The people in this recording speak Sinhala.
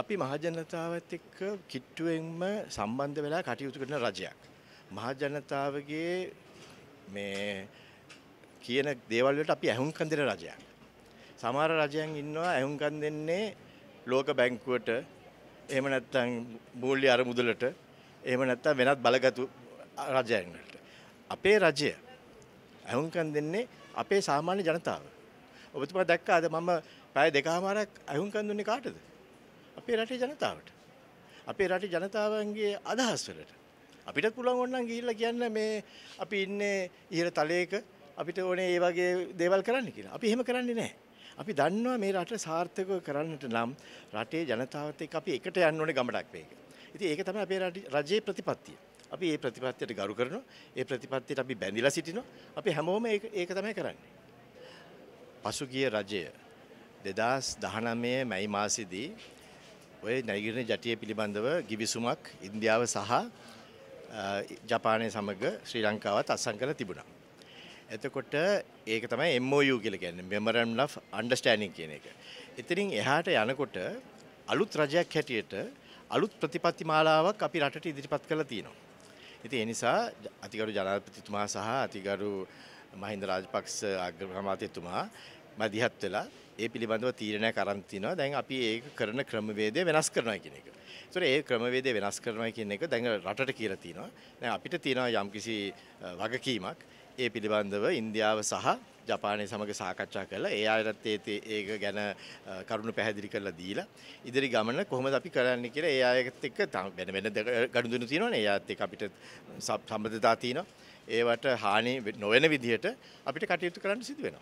අපි මහජනතාවත් එක්ක කිට්ටුවෙන්ම සම්බන්ධ වෙලා කටයුතු කරන රජයක්. මහජනතාවගේ මේ කියන දේවල් වලට අපි ඇහුම්කන් දෙන රජයක්. සමහර රජයන් ඉන්නවා ඇහුම්කන් දෙන්නේ ලෝක බැංකුවට එහෙම නැත්නම් මූල්‍ය අරමුදලට එහෙම නැත්නම් වෙනත් බලගතු රජයන් වලට. අපේ රජය ඇහුම්කන් දෙන්නේ අපේ සාමාන්‍ය ජනතාව. ඔබතුමා දැක්කාද මම පැය දෙකමාරක් ඇහුම්කන් දුන්නේ කාටද? අපේ රටේ ජනතාවට. අපේ රටේ ජනතාවන්ගේ අදහස් වලට. අපිට පුළුවන් ඕනනම් ගිහිල්ලා කියන්න මේ අපි ඉන්නේ ඉහළ තලයක අපිට ඕනේ ඒ වගේ දේවල් කරන්න කියලා. අපි එහෙම කරන්නේ නැහැ. අපි දන්නවා මේ රට සාර්ථකව කරන්නට නම් රටේ ජනතාවත් එක්ක අපි එකට යන්න ඕනේ ගමඩක් මේක. ඉතින් ඒක තමයි අපේ රජයේ ප්‍රතිපත්තිය. අපි ඒ ප්‍රතිපත්තියට ගරු කරනවා. ඒ ප්‍රතිපත්තියට අපි බැඳිලා සිටිනවා. අපි හැමෝම ඒක ඒක තමයි කරන්නේ. පසුගිය රජය 2019 මැයි මාසෙදී ඔය නයිගිරණ ජටිය පිළිබඳව ගිවිසුමක් ඉන්දියාව සහ ජපානය සමඟ ශ්‍රී ලංකාවත් අත්සං කළ තිබුණා. එතකොට ඒක තමයි MOU කියල ගැන්න මෙමරම් ලෆ් අන්ඩස්ටෑනිින් කියන එක. එතරින් එහාට යනකොට අලුත් රජයක් හැටියට අලුත් ප්‍රතිපත්ති මාලාවක් අපි රටට ඉදිරිපත් කළ තියෙනවා. ඉති එනිසා අතිකරු ජනාපතිතුමා සහ අතිකරු මහින්ද රාජපක්ෂ අග්‍රහමාතයතුමා මදිහත් වෙලා ඒ පිළිබඳව තීරණයක් අරන් තිනවා. දැන් අපි ඒක කරන ක්‍රමවේදය වෙනස් කරනවා කියන එක. ඒතර ඒ ක්‍රමවේදය වෙනස් කරනවා කියන එක දැන් රටට කියලා තිනවා. දැන් අපිට තියෙනවා යම්කිසි වගකීමක්. ඒ පිළිබඳව ඉන්දියාව සහ ජපානය සමඟ සාකච්ඡා කරලා ඒ අයටත් ඒ ඒක ගැන කරුණු පැහැදිලි කරලා දීලා ඉදිරි ගමන කොහොමද අපි කරන්න කියලා ඒ අයත් එක්ක වෙන වෙන ගනුදෙනු තියෙනවනේ එයාත් එක්ක අපිට සම්බන්ධතා තියෙනවා ඒවට හානි නොවන විදිහට අපිට කටයුතු කරන්න සිදු වෙනවා